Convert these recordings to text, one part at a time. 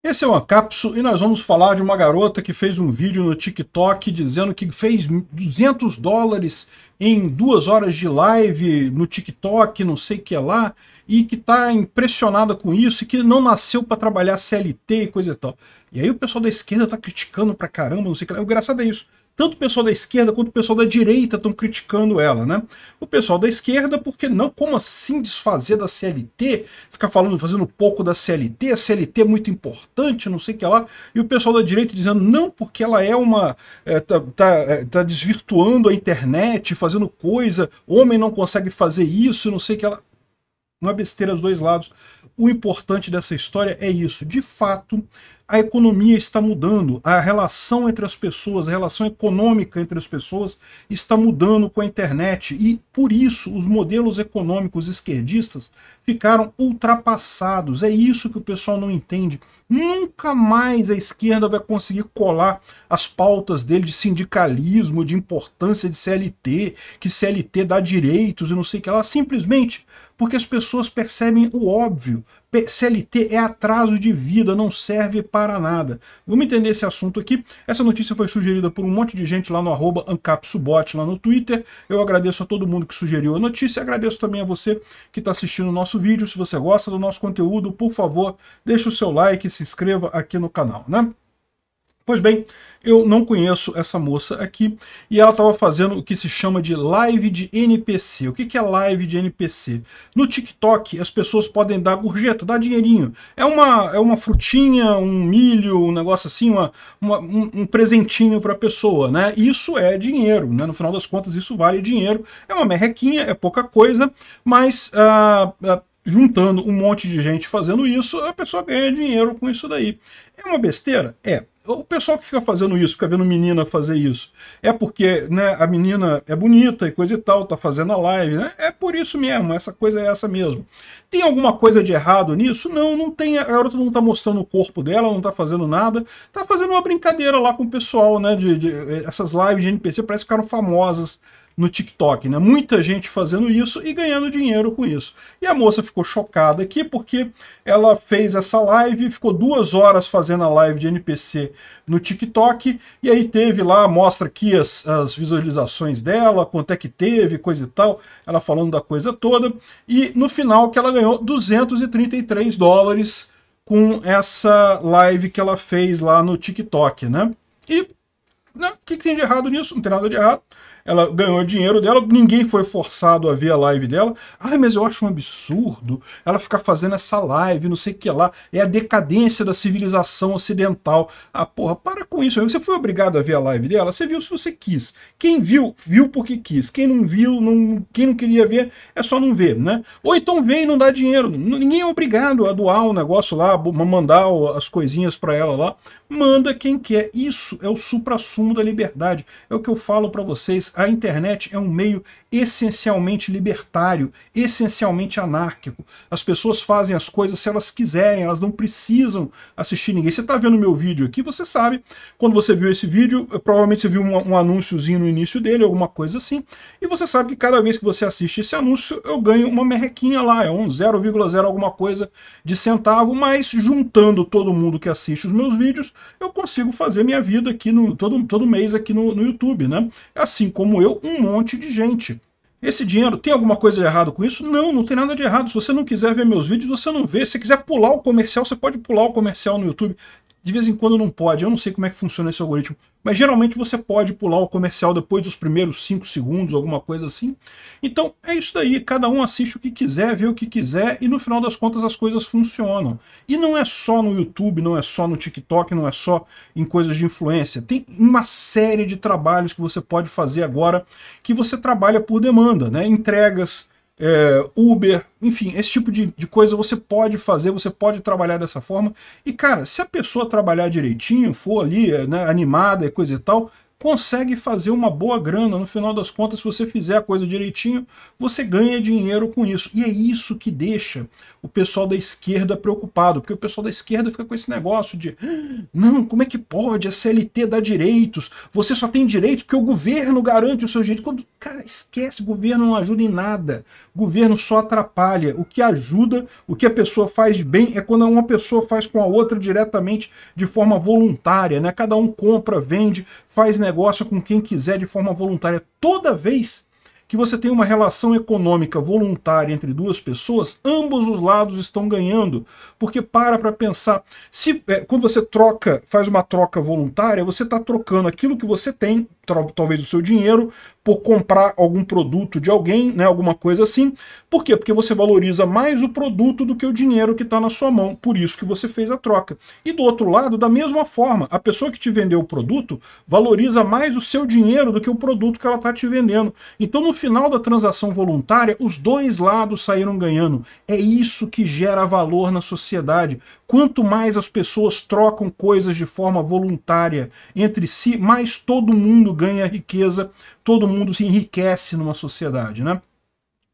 Esse é o Ancapso e nós vamos falar de uma garota que fez um vídeo no TikTok dizendo que fez 200 dólares em duas horas de live no TikTok, não sei o que é lá, e que está impressionada com isso e que não nasceu para trabalhar CLT e coisa e tal. E aí o pessoal da esquerda tá criticando pra caramba, não sei o que. O engraçado é isso. Tanto o pessoal da esquerda quanto o pessoal da direita estão criticando ela, né? O pessoal da esquerda, porque não, como assim desfazer da CLT? Ficar falando, fazendo pouco da CLT, a CLT é muito importante, não sei o que lá. E o pessoal da direita dizendo, não, porque ela é uma. É, tá, tá, é, tá desvirtuando a internet, fazendo coisa, homem não consegue fazer isso, não sei o que lá. Uma besteira dos dois lados. O importante dessa história é isso. De fato, a economia está mudando, a relação entre as pessoas, a relação econômica entre as pessoas está mudando com a internet e por isso os modelos econômicos esquerdistas ficaram ultrapassados. É isso que o pessoal não entende. Nunca mais a esquerda vai conseguir colar as pautas dele de sindicalismo, de importância de CLT, que CLT dá direitos e não sei o que lá, simplesmente porque as pessoas percebem o óbvio, CLT é atraso de vida, não serve para nada. Vamos entender esse assunto aqui. Essa notícia foi sugerida por um monte de gente lá no arroba Ancapsubot, lá no Twitter. Eu agradeço a todo mundo que sugeriu a notícia. Agradeço também a você que está assistindo o nosso vídeo. Se você gosta do nosso conteúdo, por favor, deixe o seu like, e se inscreva aqui no canal, né? Pois bem, eu não conheço essa moça aqui e ela estava fazendo o que se chama de live de NPC. O que, que é live de NPC? No TikTok as pessoas podem dar gorjeta, dar dinheirinho. É uma, é uma frutinha, um milho, um negócio assim, uma, uma um, um, presentinho para a pessoa. Né? Isso é dinheiro, né? no final das contas isso vale dinheiro. É uma merrequinha, é pouca coisa, mas... Ah, ah, juntando um monte de gente fazendo isso, a pessoa ganha dinheiro com isso daí. É uma besteira? É, o pessoal que fica fazendo isso, fica vendo menina fazer isso, é porque né, a menina é bonita e coisa e tal, tá fazendo a live, né? É por isso mesmo, essa coisa é essa mesmo. Tem alguma coisa de errado nisso? Não, não tem. A garota não tá mostrando o corpo dela, não tá fazendo nada, tá fazendo uma brincadeira lá com o pessoal, né? De, de eh, essas lives de NPC parece que ficaram famosas no TikTok, né? Muita gente fazendo isso e ganhando dinheiro com isso. E a moça ficou chocada aqui porque ela fez essa live, ficou duas horas fazendo a live de NPC no TikTok e aí teve lá, mostra aqui as, as visualizações dela, quanto é que teve, coisa e tal, ela falando da coisa toda e no final que ela ganhou 233 dólares com essa live que ela fez lá no TikTok, né? E não, né? o que, que tem de errado nisso? Não tem nada de errado. Ela ganhou dinheiro dela, ninguém foi forçado a ver a live dela. Ai, mas eu acho um absurdo ela ficar fazendo essa live, não sei o que lá. É a decadência da civilização ocidental. Ah, porra, para com isso. Você foi obrigado a ver a live dela? Você viu se você quis. Quem viu, viu porque quis. Quem não viu, não, quem não queria ver, é só não ver, né? Ou então vem e não dá dinheiro. Ninguém é obrigado a doar o negócio lá, mandar as coisinhas para ela lá. Manda quem quer. Isso é o supra-sumo sumo da liberdade. É o que eu falo para vocês, a internet é um meio essencialmente libertário, essencialmente anárquico. As pessoas fazem as coisas se elas quiserem, elas não precisam assistir ninguém. Você está vendo meu vídeo aqui, você sabe, quando você viu esse vídeo, eh, provavelmente você viu um, um anúnciozinho no início dele, alguma coisa assim, e você sabe que cada vez que você assiste esse anúncio, eu ganho uma merrequinha lá, é um 0,0 alguma coisa de centavo, mas juntando todo mundo que assiste os meus vídeos, eu consigo fazer minha vida aqui no todo todo mês aqui no, no YouTube, né? Assim como eu, um monte de gente. Esse dinheiro, tem alguma coisa de errado com isso? Não, não tem nada de errado. Se você não quiser ver meus vídeos, você não vê. Se você quiser pular o comercial, você pode pular o comercial no YouTube. De vez em quando não pode, eu não sei como é que funciona esse algoritmo, mas geralmente você pode pular o comercial depois dos primeiros 5 segundos, alguma coisa assim. Então é isso daí, cada um assiste o que quiser, vê o que quiser e no final das contas as coisas funcionam. E não é só no YouTube, não é só no TikTok, não é só em coisas de influência. Tem uma série de trabalhos que você pode fazer agora que você trabalha por demanda, né? Entregas, é, Uber, enfim, esse tipo de, de coisa você pode fazer, você pode trabalhar dessa forma. E, cara, se a pessoa trabalhar direitinho, for ali é, né, animada e coisa e tal, consegue fazer uma boa grana. No final das contas, se você fizer a coisa direitinho, você ganha dinheiro com isso. E é isso que deixa o pessoal da esquerda preocupado, porque o pessoal da esquerda fica com esse negócio de ah, não, como é que pode? A CLT dá direitos, você só tem direitos porque o governo garante o seu direito. Quando, cara, esquece, governo não ajuda em nada. Governo só atrapalha. O que ajuda, o que a pessoa faz de bem é quando uma pessoa faz com a outra diretamente de forma voluntária, né? Cada um compra, vende, faz negócio com quem quiser de forma voluntária. Toda vez que você tem uma relação econômica voluntária entre duas pessoas, ambos os lados estão ganhando. Porque para para pensar, se é, quando você troca, faz uma troca voluntária, você está trocando aquilo que você tem, talvez o seu dinheiro, por comprar algum produto de alguém, né, alguma coisa assim. Por quê? Porque você valoriza mais o produto do que o dinheiro que está na sua mão, por isso que você fez a troca. E do outro lado, da mesma forma, a pessoa que te vendeu o produto valoriza mais o seu dinheiro do que o produto que ela está te vendendo. Então, no final da transação voluntária, os dois lados saíram ganhando. É isso que gera valor na sociedade. Quanto mais as pessoas trocam coisas de forma voluntária entre si, mais todo mundo ganha riqueza, todo mundo mundo se enriquece numa sociedade, né?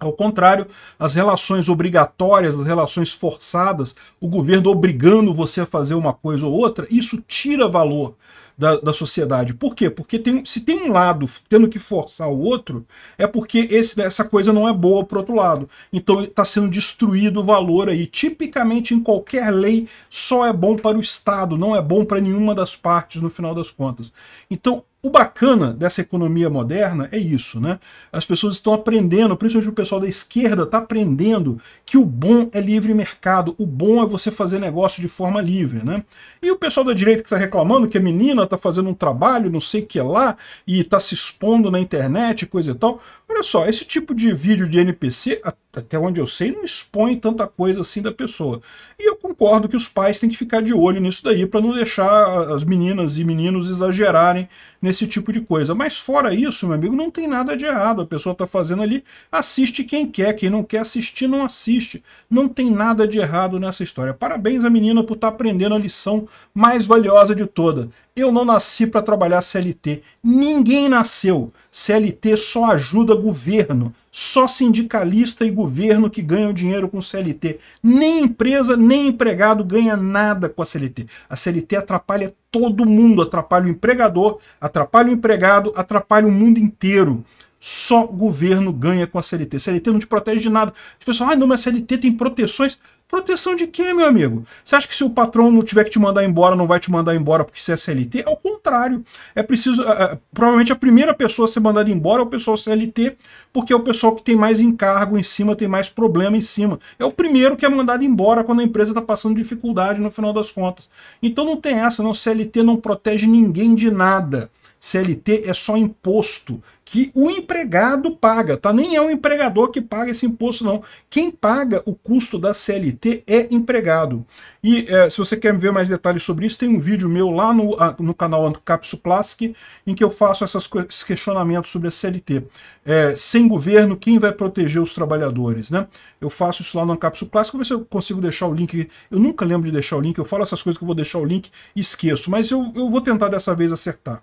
Ao contrário, as relações obrigatórias, as relações forçadas, o governo obrigando você a fazer uma coisa ou outra, isso tira valor da, da sociedade. Por quê? Porque tem, se tem um lado tendo que forçar o outro, é porque esse, essa coisa não é boa para outro lado. Então está sendo destruído o valor aí. Tipicamente em qualquer lei só é bom para o Estado, não é bom para nenhuma das partes no final das contas. Então o bacana dessa economia moderna é isso, né? As pessoas estão aprendendo, principalmente o pessoal da esquerda está aprendendo que o bom é livre mercado, o bom é você fazer negócio de forma livre, né? E o pessoal da direita que está reclamando que a é menina está fazendo um trabalho, não sei o que lá, e está se expondo na internet, coisa e tal. Olha só, esse tipo de vídeo de NPC, até onde eu sei, não expõe tanta coisa assim da pessoa. E eu concordo que os pais têm que ficar de olho nisso daí para não deixar as meninas e meninos exagerarem nesse tipo de coisa. Mas fora isso, meu amigo, não tem nada de errado. A pessoa está fazendo ali, assiste quem quer, quem não quer assistir, não assiste. Não tem nada de errado nessa história. Parabéns à menina por estar tá aprendendo a lição mais valiosa de toda. Eu não nasci para trabalhar CLT. Ninguém nasceu. CLT só ajuda governo só sindicalista e governo que ganham dinheiro com CLT. Nem empresa, nem empregado ganha nada com a CLT. A CLT atrapalha todo mundo, atrapalha o empregador, atrapalha o empregado, atrapalha o mundo inteiro só governo ganha com a CLT. CLT não te protege de nada. As pessoas, ah, não, mas a CLT tem proteções. Proteção de quê, meu amigo? Você acha que se o patrão não tiver que te mandar embora, não vai te mandar embora porque você é CLT? Ao é contrário. É preciso. É, é, provavelmente a primeira pessoa a ser mandada embora é o pessoal CLT, porque é o pessoal que tem mais encargo em cima, tem mais problema em cima. É o primeiro que é mandado embora quando a empresa está passando dificuldade no final das contas. Então não tem essa, não. CLT não protege ninguém de nada. CLT é só imposto que o empregado paga, tá? Nem é o empregador que paga esse imposto, não. Quem paga o custo da CLT é empregado. E é, se você quer ver mais detalhes sobre isso, tem um vídeo meu lá no, no canal Antucapso Classic, em que eu faço essas, esses questionamentos sobre a CLT. É, sem governo, quem vai proteger os trabalhadores, né? Eu faço isso lá no Ancapso Classic, vou ver se eu consigo deixar o link. Eu nunca lembro de deixar o link, eu falo essas coisas que eu vou deixar o link e esqueço, mas eu, eu vou tentar dessa vez acertar.